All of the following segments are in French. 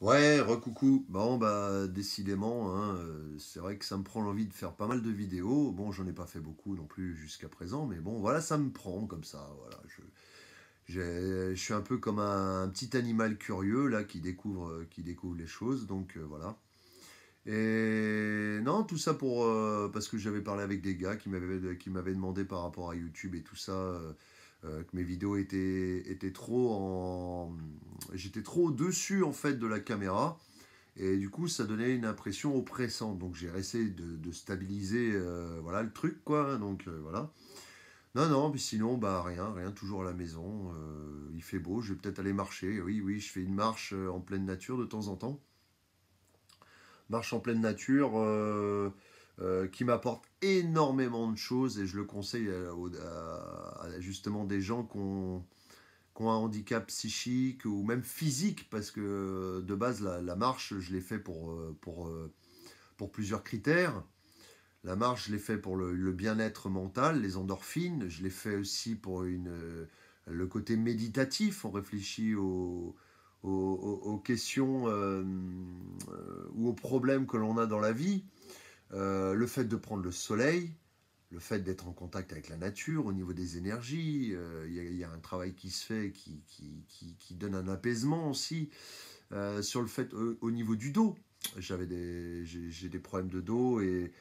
Ouais, recoucou. Bon, bah, décidément, hein, euh, c'est vrai que ça me prend l'envie de faire pas mal de vidéos. Bon, j'en ai pas fait beaucoup non plus jusqu'à présent, mais bon, voilà, ça me prend comme ça. Voilà, je, je suis un peu comme un, petit animal curieux, là, qui découvre, euh, qui découvre les choses, donc euh, voilà. Et non, tout ça pour parce que j'avais parlé avec des gars qui m'avaient demandé par rapport à YouTube et tout ça euh, que mes vidéos étaient, étaient trop en... J'étais trop au-dessus en fait de la caméra. Et du coup, ça donnait une impression oppressante. Donc j'ai essayé de, stabiliser euh, voilà, le truc, quoi. donc euh, voilà. Non, non, puis sinon, bah rien, rien, toujours à la maison. il fait beau, je vais peut-être aller marcher. Oui, oui, je fais une marche en pleine nature de temps en temps. Marche en pleine nature qui m'apporte énormément de choses et je le conseille à, justement des gens qui ont, un handicap psychique ou même physique parce que euh, de base la, marche je l'ai fait pour, euh, euh, pour, plusieurs critères. La marche je l'ai fait pour le, bien-être mental, les endorphines, je l'ai fait aussi pour une, le côté méditatif, on réfléchit aux, questions ou aux problèmes que l'on a dans la vie. Euh, le fait de prendre le soleil, le fait d'être en contact avec la nature au niveau des énergies, il euh, y, a un travail qui se fait qui, donne un apaisement aussi euh, sur le fait au niveau du dos. J'avais j'ai des problèmes de dos et,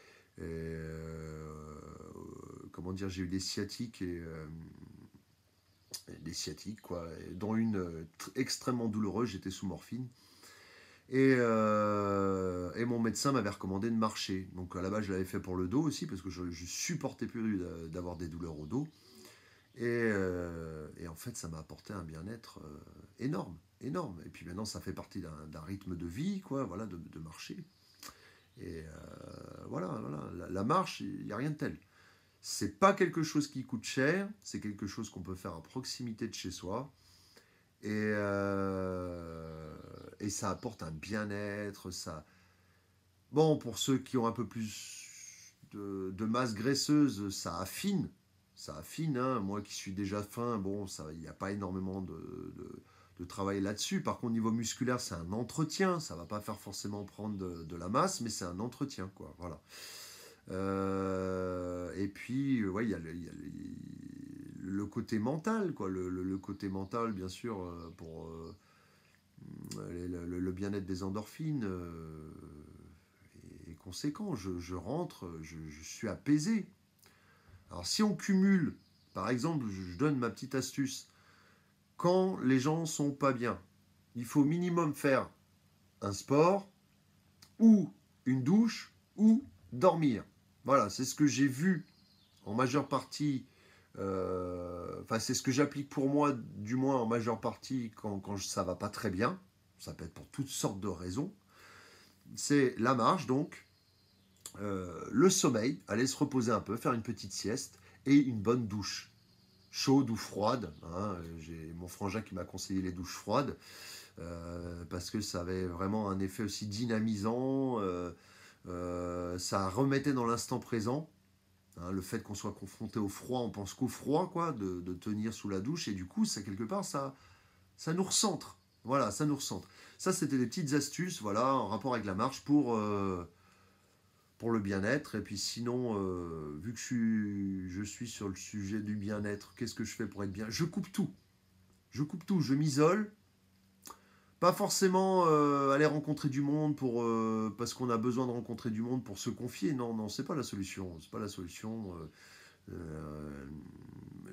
comment dire j'ai eu des sciatiques et des sciatiques quoi dont une extrêmement douloureuse j'étais sous morphine euh, et, mon médecin m'avait recommandé de marcher. Donc à la base, je l'avais fait pour le dos aussi, parce que je, supportais plus d'avoir des douleurs au dos. Euh, et, en fait, ça m'a apporté un bien-être euh, énorme, énorme. Et puis maintenant, ça fait partie d'un rythme de vie, quoi, voilà, de, marcher. Et voilà, la, marche, il n'y a rien de tel. C'est pas quelque chose qui coûte cher, c'est quelque chose qu'on peut faire à proximité de chez soi. Euh, et, ça apporte un bien-être. Ça... Bon, pour ceux qui ont un peu plus de, masse graisseuse, ça affine. Ça affine. Hein. Moi qui suis déjà fin, bon, il n'y a pas énormément de, travail là-dessus. Par contre, niveau musculaire, c'est un entretien. Ça ne va pas faire forcément prendre de, la masse, mais c'est un entretien. quoi. Voilà. Euh, et puis, ouais, il y a, le côté mental, quoi, le, côté mental, bien sûr, euh, pour euh, le, bien-être des endorphines euh, est, conséquent. Je, rentre, je, suis apaisé. Alors si on cumule, par exemple, je, donne ma petite astuce, quand les gens sont pas bien, il faut minimum faire un sport ou une douche ou dormir. Voilà, c'est ce que j'ai vu en majeure partie euh, enfin, c'est ce que j'applique pour moi, du moins en majeure partie, quand, quand ça va pas très bien. Ça peut être pour toutes sortes de raisons. C'est la marche, donc, euh, le sommeil, aller se reposer un peu, faire une petite sieste et une bonne douche, chaude ou froide. Hein, j'ai mon frangin qui m'a conseillé les douches froides euh, parce que ça avait vraiment un effet aussi dynamisant. ça remettait dans l'instant présent Hein, le fait qu'on soit confronté au froid, on pense qu'au froid, quoi, de, tenir sous la douche, et du coup, ça quelque part, ça, ça nous recentre. Voilà, ça nous recentre. Ça, c'était des petites astuces, voilà, en rapport avec la marche pour, euh, pour le bien-être. Et puis sinon, euh, vu que je suis sur le sujet du bien-être, qu'est-ce que je fais pour être bien Je coupe tout. Je coupe tout, je m'isole, pas forcément euh, aller rencontrer du monde pour, euh, parce qu'on a besoin de rencontrer du monde pour se confier. Non, non, c'est pas la solution. C'est pas la solution. Euh,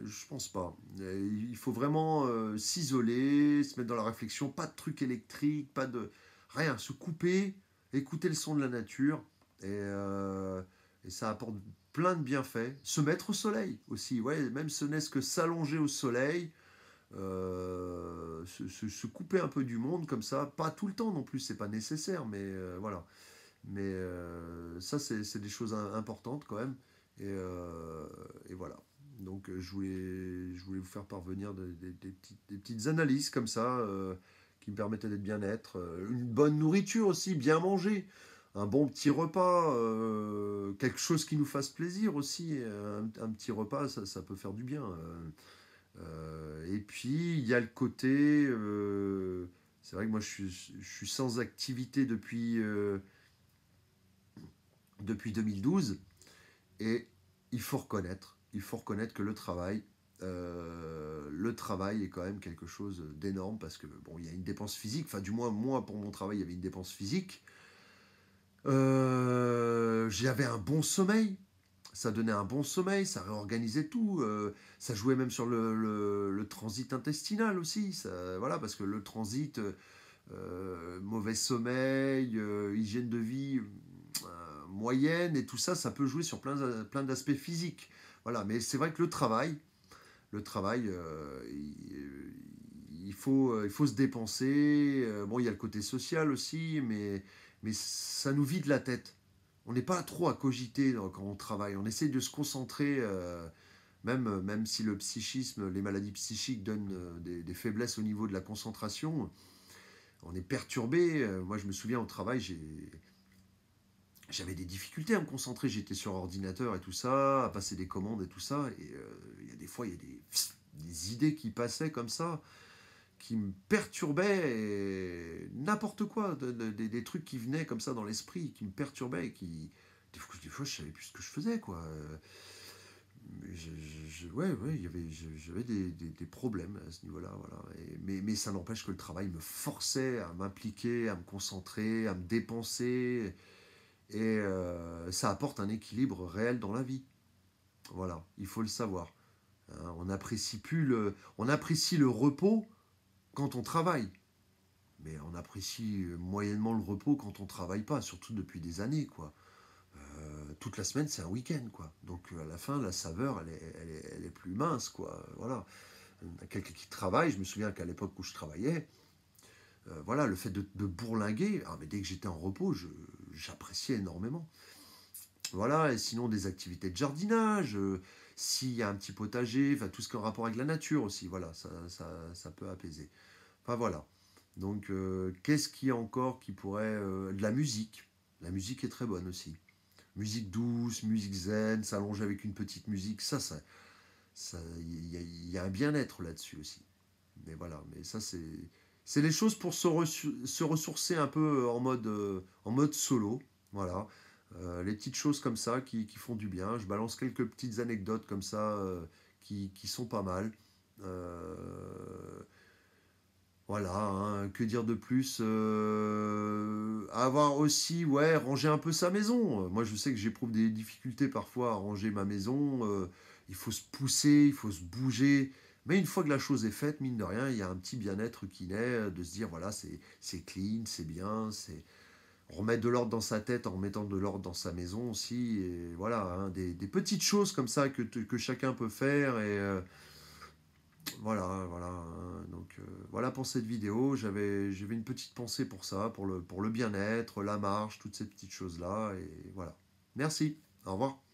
je pense pas. Il faut vraiment s'isoler, se mettre dans la réflexion. Pas de trucs électriques, pas de rien. Se couper, écouter le son de la nature. Et, ça apporte plein de bienfaits. Se mettre au soleil aussi. Ouais, même ce nest que s'allonger au soleil. Euh, se, couper un peu du monde comme ça, pas tout le temps non plus, c'est pas nécessaire, mais euh, voilà. Mais euh, ça, c'est des choses importantes quand même. Et, euh, voilà. Donc je voulais, je voulais vous faire parvenir des, petites, analyses comme ça qui me permettaient d'être bien-être. Une bonne nourriture aussi, bien manger un bon petit repas, quelque chose qui nous fasse plaisir aussi. Un, petit repas, ça, peut faire du bien. Euh, et puis, il y a le côté. Euh, c'est vrai que moi, je suis, sans activité depuis, euh, depuis 2012. Et il faut reconnaître, il faut reconnaître que le travail, le travail est quand même quelque chose d'énorme parce que bon, il y a une dépense physique. Enfin, du moins, moi, pour mon travail, il y avait une dépense physique. J'avais un bon sommeil ça donnait un bon sommeil, ça réorganisait tout, euh, ça jouait même sur le, transit intestinal aussi, voilà, parce que le transit, euh, euh, mauvais sommeil, hygiène de vie moyenne, et tout ça, ça peut jouer sur plein, plein d'aspects physiques. Voilà, mais c'est vrai que le travail, le travail, il, il, faut, il faut se dépenser, bon, il y a le côté social aussi, mais, mais ça nous vide la tête on n'est pas trop à cogiter quand on travaille. On essaie de se concentrer, euh, même, euh, même si le psychisme, les maladies psychiques donnent euh, des, faiblesses au niveau de la concentration. On est perturbé. Moi, je me souviens, au travail, J'avais des difficultés à me concentrer, j'étais sur ordinateur et tout ça, à passer des commandes et tout ça. Et il y a des fois, il y a des idées qui passaient comme ça qui me perturbaient, n'importe quoi, des trucs qui venaient comme ça dans l'esprit, qui me perturbaient, et qui... Des fois, des fois, je savais plus ce que je faisais, quoi. Euh, je, je, ouais, ouais, j'avais des, des, des, problèmes à ce niveau-là, voilà. mais, mais ça n'empêche que le travail me forçait à m'impliquer, à me concentrer, à me dépenser, et euh, ça apporte un équilibre réel dans la vie. Voilà, il faut le savoir. Hein, on n'apprécie plus le, on apprécie le repos, quand on travaille. Mais on apprécie euh, moyennement le repos quand on travaille pas, surtout depuis des années, quoi. Euh, toute la semaine, c'est un week-end, quoi. Donc euh, à la fin, la saveur, elle est, plus mince, quoi. Voilà. Quelqu'un qui travaille, je me souviens qu'à l'époque où je travaillais, voilà, le fait de, bourlinguer, ah, mais dès que j'étais en repos, j'appréciais énormément. Voilà, et sinon des activités de jardinage, euh, s'il y a un petit potager, enfin tout ce qui est en rapport avec la nature aussi, voilà, ça, ça, ça peut apaiser. Enfin voilà. Donc euh, qu'est-ce qu'il y a encore qui pourrait. Euh, de la musique. La musique est très bonne aussi. Musique douce, musique zen, s'allonger avec une petite musique, ça, ça. Il y, a un bien-être là-dessus aussi. Mais voilà, mais ça c'est. C'est les choses pour se, ressourcer un peu en mode, en mode solo. Voilà. Euh, les petites choses comme ça qui, font du bien. Je balance quelques petites anecdotes comme ça euh, qui, qui, sont pas mal. Euh, voilà, hein. que dire de plus Avoir aussi, ouais, ranger un peu sa maison. Moi, je sais que j'éprouve des difficultés parfois à ranger ma maison. il faut se pousser, il faut se bouger. Mais une fois que la chose est faite, mine de rien, il y a un petit bien-être qui naît de se dire, voilà, c'est clean, c'est bien, c'est remettre de l'ordre dans sa tête en remettant de l'ordre dans sa maison aussi. Et voilà, hein, des, petites choses comme ça que, chacun peut faire. Et euh, voilà, voilà. Hein. donc euh, voilà pour cette vidéo. J'avais une petite pensée pour ça, pour le, pour le bien-être, la marche, toutes ces petites choses-là. Et voilà. Merci. Au revoir.